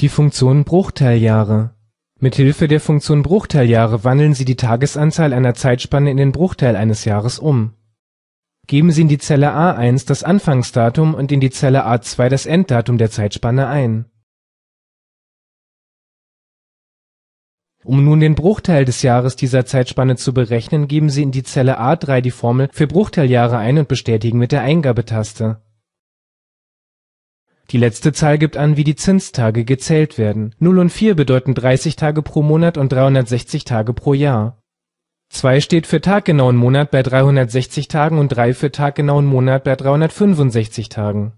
Die Funktion Bruchteiljahre. Mit Hilfe der Funktion Bruchteiljahre wandeln Sie die Tagesanzahl einer Zeitspanne in den Bruchteil eines Jahres um. Geben Sie in die Zelle A1 das Anfangsdatum und in die Zelle A2 das Enddatum der Zeitspanne ein. Um nun den Bruchteil des Jahres dieser Zeitspanne zu berechnen, geben Sie in die Zelle A3 die Formel für Bruchteiljahre ein und bestätigen mit der Eingabetaste die letzte Zahl gibt an, wie die Zinstage gezählt werden. 0 und 4 bedeuten 30 Tage pro Monat und 360 Tage pro Jahr. 2 steht für taggenauen Monat bei 360 Tagen und 3 für taggenauen Monat bei 365 Tagen